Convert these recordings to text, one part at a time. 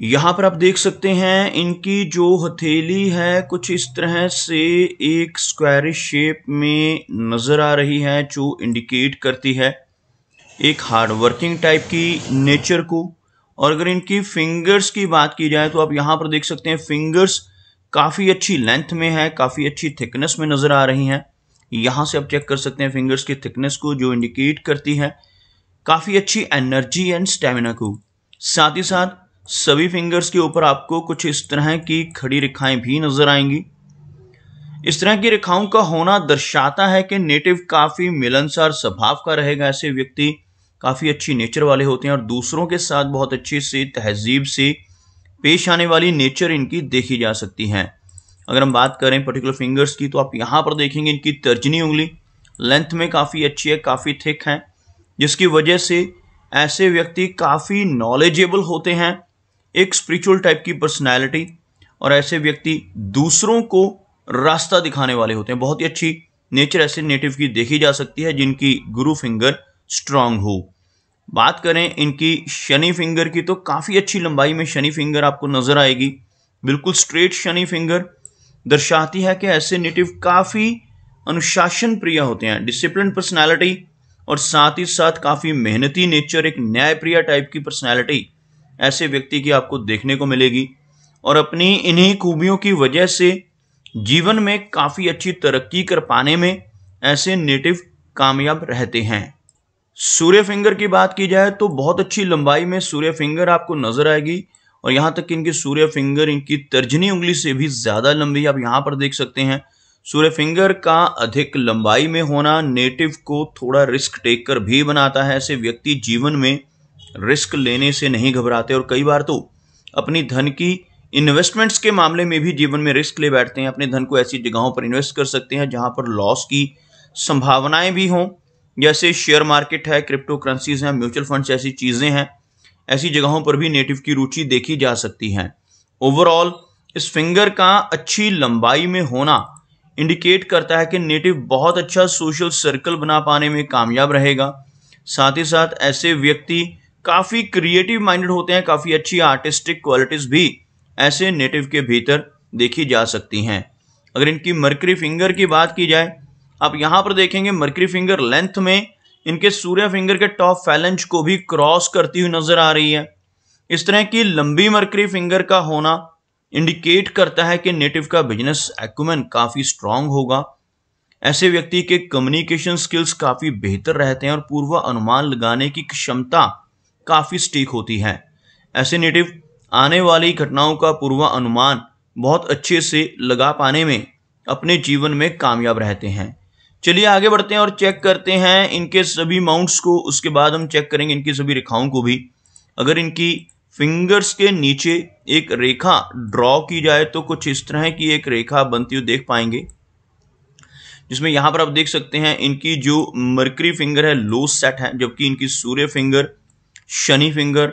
यहां पर आप देख सकते हैं इनकी जो हथेली है कुछ इस तरह से एक स्क्वायर शेप में नजर आ रही है जो इंडिकेट करती है एक हार्ड वर्किंग टाइप की नेचर को और अगर इनकी फिंगर्स की बात की जाए तो आप यहां पर देख सकते हैं फिंगर्स काफ़ी अच्छी लेंथ में है काफ़ी अच्छी थिकनेस में नज़र आ रही हैं यहाँ से आप चेक कर सकते हैं फिंगर्स की थिकनेस को जो इंडिकेट करती है काफ़ी अच्छी एनर्जी एंड स्टेमिना को साथ ही साथ सभी फिंगर्स के ऊपर आपको कुछ इस तरह की खड़ी रेखाएं भी नजर आएंगी इस तरह की रेखाओं का होना दर्शाता है कि नेटिव काफी मिलनसार स्वभाव का रहेगा ऐसे व्यक्ति काफी अच्छी नेचर वाले होते हैं और दूसरों के साथ बहुत अच्छी सी तहजीब से पेश आने वाली नेचर इनकी देखी जा सकती है अगर हम बात करें पर्टिकुलर फिंगर्स की तो आप यहाँ पर देखेंगे इनकी तर्जनी उंगली लेंथ में काफ़ी अच्छी है काफ़ी थिक है जिसकी वजह से ऐसे व्यक्ति काफ़ी नॉलेजेबल होते हैं एक स्पिरिचुअल टाइप की पर्सनैलिटी और ऐसे व्यक्ति दूसरों को रास्ता दिखाने वाले होते हैं बहुत ही अच्छी नेचर ऐसे नेटिव की देखी जा सकती है जिनकी गुरु फिंगर स्ट्रांग हो बात करें इनकी शनि फिंगर की तो काफ़ी अच्छी लंबाई में शनि फिंगर आपको नज़र आएगी बिल्कुल स्ट्रेट शनि फिंगर दर्शाती है कि ऐसे नेटिव काफ़ी अनुशासन प्रिय होते हैं डिसिप्लिन पर्सनैलिटी और साथ ही साथ काफ़ी मेहनती नेचर एक न्यायप्रिय टाइप की पर्सनैलिटी ऐसे व्यक्ति की आपको देखने को मिलेगी और अपनी इन्हीं खूबियों की वजह से जीवन में काफ़ी अच्छी तरक्की कर पाने में ऐसे नेटिव कामयाब रहते हैं सूर्य फिंगर की बात की जाए तो बहुत अच्छी लंबाई में सूर्य फिंगर आपको नजर आएगी और यहाँ तक इनकी सूर्य फिंगर इनकी तर्जनी उंगली से भी ज़्यादा लंबी आप यहाँ पर देख सकते हैं सूर्य फिंगर का अधिक लंबाई में होना नेटिव को थोड़ा रिस्क टेक कर भी बनाता है ऐसे व्यक्ति जीवन में रिस्क लेने से नहीं घबराते और कई बार तो अपनी धन की इन्वेस्टमेंट्स के मामले में भी जीवन में रिस्क ले बैठते हैं अपने धन को ऐसी जगहों पर इन्वेस्ट कर सकते हैं जहां पर लॉस की संभावनाएं भी हों जैसे शेयर मार्केट है क्रिप्टो करेंसीज हैं म्यूचुअल फंड्स ऐसी चीज़ें हैं ऐसी जगहों पर भी नेटिव की रुचि देखी जा सकती है ओवरऑल इस फिंगर का अच्छी लंबाई में होना इंडिकेट करता है कि नेटिव बहुत अच्छा सोशल सर्कल बना पाने में कामयाब रहेगा साथ ही साथ ऐसे व्यक्ति काफ़ी क्रिएटिव माइंडेड होते हैं काफ़ी अच्छी आर्टिस्टिक क्वालिटीज़ भी ऐसे नेटिव के भीतर देखी जा सकती हैं अगर इनकी मरकरी फिंगर की बात की जाए आप यहाँ पर देखेंगे मरकरी फिंगर लेंथ में इनके सूर्य फिंगर के टॉप फैलेंज को भी क्रॉस करती हुई नजर आ रही है इस तरह की लंबी मरकरी फिंगर का होना इंडिकेट करता है कि नेटिव का बिजनेस एक्यूमेन काफ़ी स्ट्रांग होगा ऐसे व्यक्ति के कम्युनिकेशन स्किल्स काफ़ी बेहतर रहते हैं और पूर्व अनुमान लगाने की क्षमता काफ़ी स्टीक होती है ऐसे नेटिव आने वाली घटनाओं का पूर्वानुमान बहुत अच्छे से लगा पाने में अपने जीवन में कामयाब रहते हैं चलिए आगे बढ़ते हैं और चेक करते हैं इनके सभी माउंट्स को उसके बाद हम चेक करेंगे इनकी सभी रेखाओं को भी अगर इनकी फिंगर्स के नीचे एक रेखा ड्रॉ की जाए तो कुछ इस तरह की एक रेखा बनती हुई देख पाएंगे जिसमें यहां पर आप देख सकते हैं इनकी जो मर्करी फिंगर है लो सेट है जबकि इनकी सूर्य फिंगर शनि फिंगर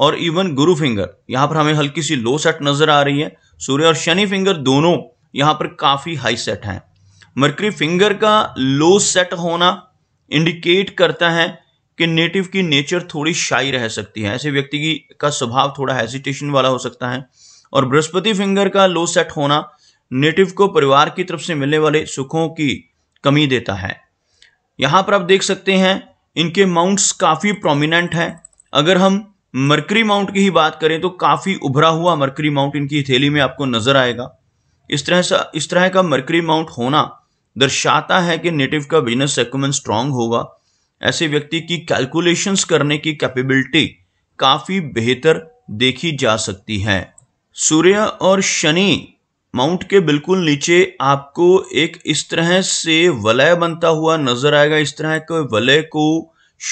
और इवन गुरु फिंगर यहाँ पर हमें हल्की सी लो सेट नज़र आ रही है सूर्य और शनि फिंगर दोनों यहाँ पर काफ़ी हाई सेट हैं मरकरी फिंगर का लो सेट होना इंडिकेट करता है कि नेटिव की नेचर थोड़ी शाई रह सकती है ऐसे व्यक्ति की का स्वभाव थोड़ा हेजिटेशन वाला हो सकता है और बृहस्पति फिंगर का लो सेट होना नेटिव को परिवार की तरफ से मिलने वाले सुखों की कमी देता है यहां पर आप देख सकते हैं इनके माउंट्स काफ़ी प्रोमिनेंट हैं अगर हम मरकरी माउंट की ही बात करें तो काफ़ी उभरा हुआ मरकरी माउंट इनकी हथेली में आपको नज़र आएगा इस तरह से इस तरह का मरकरी माउंट होना दर्शाता है कि नेटिव का बिजनेस सेक्यूमेंट स्ट्रांग होगा ऐसे व्यक्ति की कैलकुलेशंस करने की कैपेबिलिटी काफ़ी बेहतर देखी जा सकती है सूर्य और शनि माउंट के बिल्कुल नीचे आपको एक इस तरह से वलय बनता हुआ नजर आएगा इस तरह के वलय को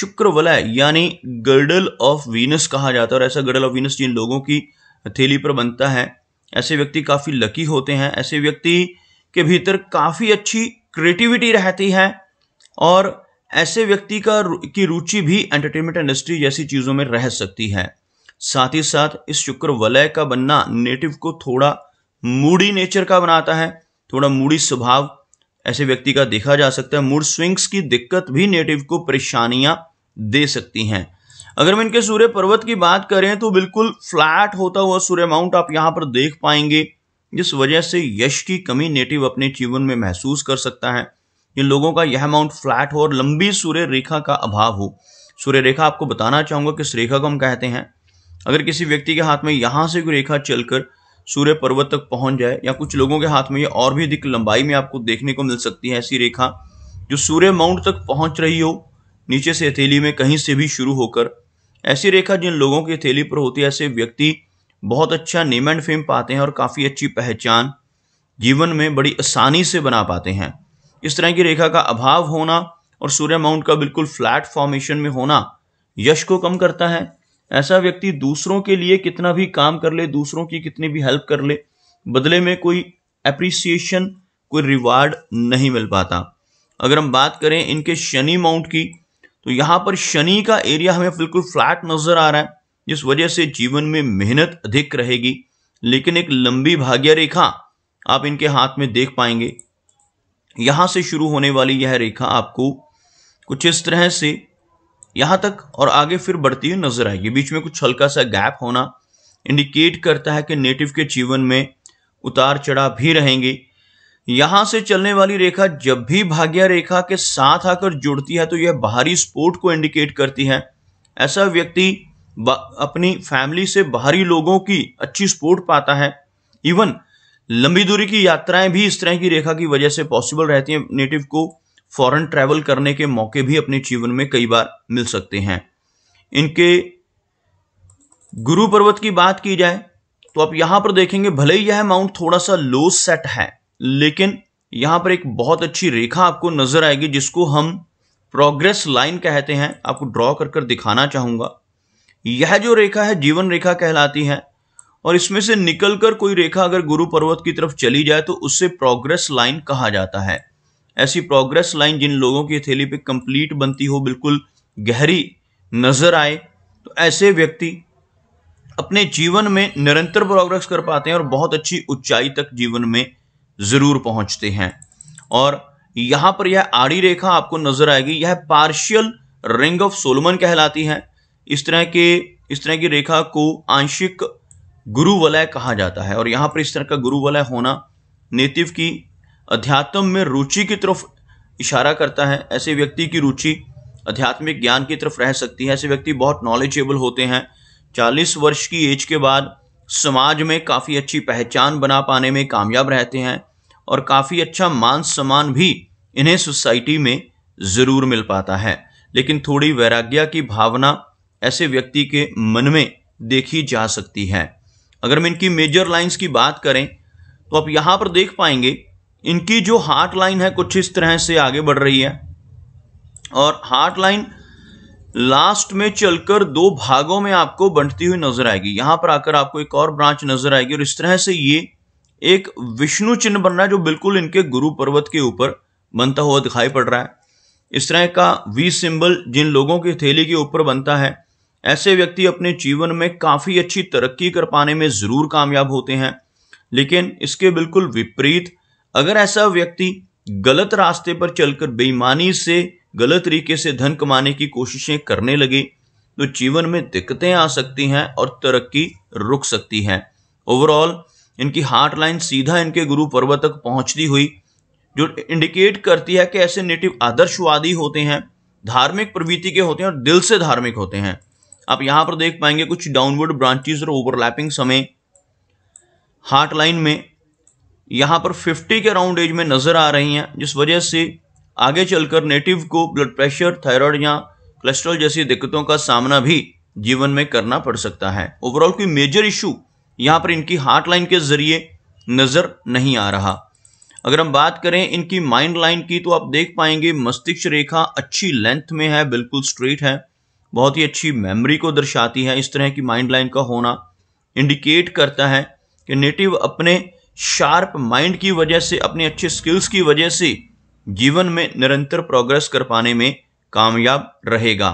शुक्र वलय यानी गर्डल ऑफ वीनस कहा जाता है और ऐसा गर्डल ऑफ वीनस जिन लोगों की थैली पर बनता है ऐसे व्यक्ति काफ़ी लकी होते हैं ऐसे व्यक्ति के भीतर काफ़ी अच्छी क्रिएटिविटी रहती है और ऐसे व्यक्ति का की रुचि भी एंटरटेनमेंट इंडस्ट्री जैसी चीज़ों में रह सकती है साथ ही साथ इस शुक्र वलय का बनना नेटिव को थोड़ा मूडी नेचर का बनाता है थोड़ा मूडी स्वभाव ऐसे व्यक्ति का देखा जा सकता है मूड स्विंग्स की दिक्कत भी नेटिव को परेशानियां दे सकती हैं अगर हम इनके सूर्य पर्वत की बात करें तो बिल्कुल फ्लैट होता हुआ सूर्य माउंट आप यहाँ पर देख पाएंगे जिस वजह से यश की कमी नेटिव अपने जीवन में महसूस कर सकता है जिन लोगों का यह माउंट फ्लैट हो और लंबी सूर्य रेखा का अभाव हो सूर्य रेखा आपको बताना चाहूंगा किस रेखा को हम कहते हैं अगर किसी व्यक्ति के हाथ में यहां से कोई रेखा चलकर सूर्य पर्वत तक पहुंच जाए या कुछ लोगों के हाथ में ये और भी अधिक लंबाई में आपको देखने को मिल सकती है ऐसी रेखा जो सूर्य माउंट तक पहुंच रही हो नीचे से हथेली में कहीं से भी शुरू होकर ऐसी रेखा जिन लोगों की हथेली पर होती है ऐसे व्यक्ति बहुत अच्छा नेम एंड फेम पाते हैं और काफ़ी अच्छी पहचान जीवन में बड़ी आसानी से बना पाते हैं इस तरह की रेखा का अभाव होना और सूर्य माउंट का बिल्कुल फ्लैट फॉर्मेशन में होना यश को कम करता है ऐसा व्यक्ति दूसरों के लिए कितना भी काम कर ले दूसरों की कितनी भी हेल्प कर ले बदले में कोई अप्रिसिएशन कोई रिवार्ड नहीं मिल पाता अगर हम बात करें इनके शनि माउंट की तो यहां पर शनि का एरिया हमें बिल्कुल फ्लैट नजर आ रहा है जिस वजह से जीवन में मेहनत अधिक रहेगी लेकिन एक लंबी भाग्य रेखा आप इनके हाथ में देख पाएंगे यहां से शुरू होने वाली यह रेखा आपको कुछ इस तरह से यहां तक और आगे फिर बढ़ती हुई नजर आएगी बीच में कुछ हल्का सा गैप होना इंडिकेट करता है कि नेटिव के जीवन में उतार चढ़ाव भी रहेंगे यहां से चलने वाली रेखा जब भी भाग्य रेखा के साथ आकर जुड़ती है तो यह बाहरी स्पोर्ट को इंडिकेट करती है ऐसा व्यक्ति अपनी फैमिली से बाहरी लोगों की अच्छी सपोर्ट पाता है इवन लंबी दूरी की यात्राएं भी इस तरह की रेखा की वजह से पॉसिबल रहती हैं नेटिव को फॉरेन ट्रैवल करने के मौके भी अपने जीवन में कई बार मिल सकते हैं इनके गुरु पर्वत की बात की जाए तो आप यहां पर देखेंगे भले ही यह माउंट थोड़ा सा लो सेट है लेकिन यहां पर एक बहुत अच्छी रेखा आपको नजर आएगी जिसको हम प्रोग्रेस लाइन कहते हैं आपको ड्रॉ कर कर दिखाना चाहूंगा यह जो रेखा है जीवन रेखा कहलाती है और इसमें से निकलकर कोई रेखा अगर गुरु पर्वत की तरफ चली जाए तो उससे प्रोग्रेस लाइन कहा जाता है ऐसी प्रोग्रेस लाइन जिन लोगों की थैली पे कंप्लीट बनती हो बिल्कुल गहरी नज़र आए तो ऐसे व्यक्ति अपने जीवन में निरंतर प्रोग्रेस कर पाते हैं और बहुत अच्छी ऊंचाई तक जीवन में ज़रूर पहुंचते हैं और यहां पर यह आड़ी रेखा आपको नजर आएगी यह पार्शियल रिंग ऑफ सोलमन कहलाती है इस तरह के इस तरह की रेखा को आंशिक गुरु वलय कहा जाता है और यहां पर इस तरह का गुरु वलय होना नेतिव की अध्यात्म में रुचि की तरफ इशारा करता है ऐसे व्यक्ति की रुचि आध्यात्मिक ज्ञान की तरफ रह सकती है ऐसे व्यक्ति बहुत नॉलेजेबल होते हैं चालीस वर्ष की एज के बाद समाज में काफ़ी अच्छी पहचान बना पाने में कामयाब रहते हैं और काफ़ी अच्छा मान सम्मान भी इन्हें सोसाइटी में ज़रूर मिल पाता है लेकिन थोड़ी वैराग्या की भावना ऐसे व्यक्ति के मन में देखी जा सकती है अगर हम इनकी मेजर लाइंस की बात करें तो आप यहाँ पर देख पाएंगे इनकी जो हार्ट लाइन है कुछ इस तरह से आगे बढ़ रही है और हार्ट लाइन लास्ट में चलकर दो भागों में आपको बंटती हुई नजर आएगी यहां पर आकर आपको एक और ब्रांच नजर आएगी और इस तरह से ये एक विष्णु चिन्ह बन रहा है जो बिल्कुल इनके गुरु पर्वत के ऊपर बनता हुआ दिखाई पड़ रहा है इस तरह का वी सिंबल जिन लोगों की थैली के ऊपर बनता है ऐसे व्यक्ति अपने जीवन में काफी अच्छी तरक्की कर पाने में जरूर कामयाब होते हैं लेकिन इसके बिल्कुल विपरीत अगर ऐसा व्यक्ति गलत रास्ते पर चलकर बेईमानी से गलत तरीके से धन कमाने की कोशिशें करने लगे तो जीवन में दिक्कतें आ सकती हैं और तरक्की रुक सकती है ओवरऑल इनकी हार्ट लाइन सीधा इनके गुरु पर्व तक पहुंचती हुई जो इंडिकेट करती है कि ऐसे नेटिव आदर्शवादी होते हैं धार्मिक प्रवृत्ति के होते हैं और दिल से धार्मिक होते हैं आप यहां पर देख पाएंगे कुछ डाउनवर्ड ब्रांचेस और ओवरलैपिंग समय हार्ट लाइन में यहाँ पर 50 के राउंड एज में नज़र आ रही हैं जिस वजह से आगे चलकर नेटिव को ब्लड प्रेशर थायराइड या कोलेस्ट्रॉल जैसी दिक्कतों का सामना भी जीवन में करना पड़ सकता है ओवरऑल कोई मेजर इशू यहाँ पर इनकी हार्ट लाइन के जरिए नज़र नहीं आ रहा अगर हम बात करें इनकी माइंड लाइन की तो आप देख पाएंगे मस्तिष्क रेखा अच्छी लेंथ में है बिल्कुल स्ट्रेट है बहुत ही अच्छी मेमोरी को दर्शाती है इस तरह की माइंड लाइन का होना इंडिकेट करता है कि नेटिव अपने शार्प माइंड की वजह से अपने अच्छे स्किल्स की वजह से जीवन में निरंतर प्रोग्रेस कर पाने में कामयाब रहेगा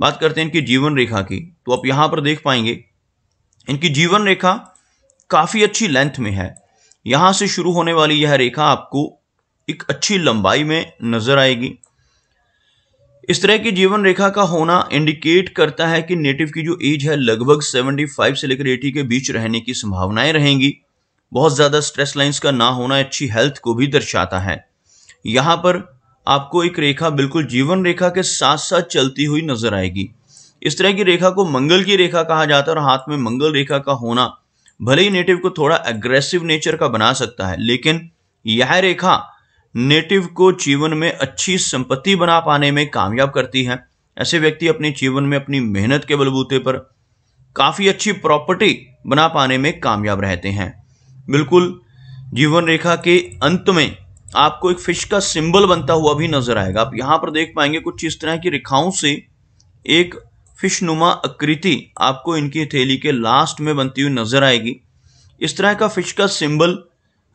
बात करते हैं इनकी जीवन रेखा की तो आप यहाँ पर देख पाएंगे इनकी जीवन रेखा काफ़ी अच्छी लेंथ में है यहां से शुरू होने वाली यह रेखा आपको एक अच्छी लंबाई में नजर आएगी इस तरह की जीवन रेखा का होना इंडिकेट करता है कि नेटिव की जो एज है लगभग 75 से लेकर 80 के बीच रहने की संभावनाएं रहेंगी बहुत ज़्यादा स्ट्रेस लाइंस का ना होना अच्छी हेल्थ को भी दर्शाता है यहाँ पर आपको एक रेखा बिल्कुल जीवन रेखा के साथ साथ चलती हुई नजर आएगी इस तरह की रेखा को मंगल की रेखा कहा जाता है और हाथ में मंगल रेखा का होना भले ही नेटिव को थोड़ा एग्रेसिव नेचर का बना सकता है लेकिन यह रेखा नेटिव को जीवन में अच्छी संपत्ति बना पाने में कामयाब करती है ऐसे व्यक्ति अपने जीवन में अपनी मेहनत के बलबूते पर काफ़ी अच्छी प्रॉपर्टी बना पाने में कामयाब रहते हैं बिल्कुल जीवन रेखा के अंत में आपको एक फिश का सिंबल बनता हुआ भी नजर आएगा आप यहाँ पर देख पाएंगे कुछ इस तरह की रेखाओं से एक फिश नुमा आकृति आपको इनकी हथेली के लास्ट में बनती हुई नजर आएगी इस तरह का फिश का सिंबल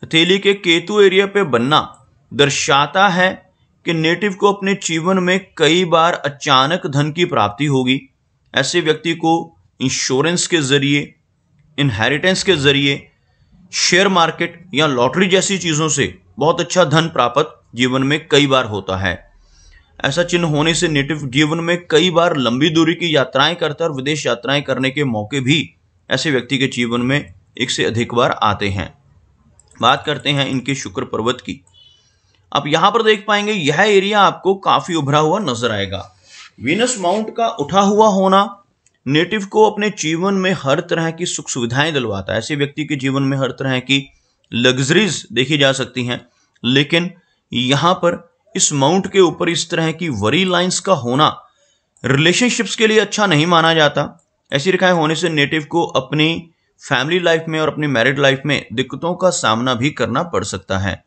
हथेली के केतु एरिया पे बनना दर्शाता है कि नेटिव को अपने जीवन में कई बार अचानक धन की प्राप्ति होगी ऐसे व्यक्ति को इंश्योरेंस के जरिए इनहेरिटेंस के जरिए शेयर मार्केट या लॉटरी जैसी चीज़ों से बहुत अच्छा धन प्राप्त जीवन में कई बार होता है ऐसा चिन्ह होने से नेटिव जीवन में कई बार लंबी दूरी की यात्राएं करता और विदेश यात्राएं करने के मौके भी ऐसे व्यक्ति के जीवन में एक से अधिक बार आते हैं बात करते हैं इनके शुक्र पर्वत की आप यहां पर देख पाएंगे यह एरिया आपको काफी उभरा हुआ नजर आएगा वीनस माउंट का उठा हुआ होना नेटिव को अपने जीवन में हर तरह की सुख सुविधाएं दिलवाता है ऐसे व्यक्ति के जीवन में हर तरह की लग्जरीज देखी जा सकती हैं लेकिन यहां पर इस माउंट के ऊपर इस तरह की वरी लाइंस का होना रिलेशनशिप्स के लिए अच्छा नहीं माना जाता ऐसी रेखाएं होने से नेटिव को अपनी फैमिली लाइफ में और अपनी मैरिड लाइफ में दिक्कतों का सामना भी करना पड़ सकता है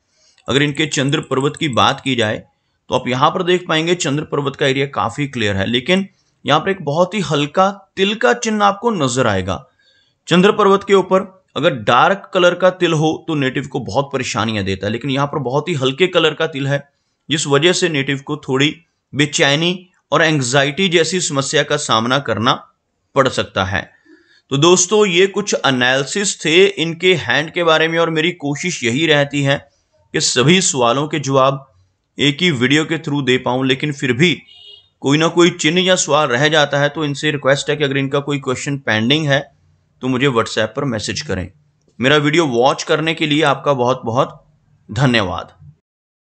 अगर इनके चंद्र पर्वत की बात की जाए तो आप यहां पर देख पाएंगे चंद्र पर्वत का एरिया काफ़ी क्लियर है लेकिन यहां पर एक बहुत ही हल्का तिल का चिन्ह आपको नजर आएगा चंद्र पर्वत के ऊपर अगर डार्क कलर का तिल हो तो नेटिव को बहुत परेशानियां देता है लेकिन यहां पर बहुत ही हल्के कलर का तिल है जिस वजह से नेटिव को थोड़ी बेचैनी और एंग्जाइटी जैसी समस्या का सामना करना पड़ सकता है तो दोस्तों ये कुछ एनालिसिस थे इनके हैंड के बारे में और मेरी कोशिश यही रहती है कि सभी सवालों के जवाब एक ही वीडियो के थ्रू दे पाऊं लेकिन फिर भी कोई ना कोई चिन्ह या सवाल रह जाता है तो इनसे रिक्वेस्ट है कि अगर इनका कोई क्वेश्चन पेंडिंग है तो मुझे व्हाट्सएप पर मैसेज करें मेरा वीडियो वॉच करने के लिए आपका बहुत बहुत धन्यवाद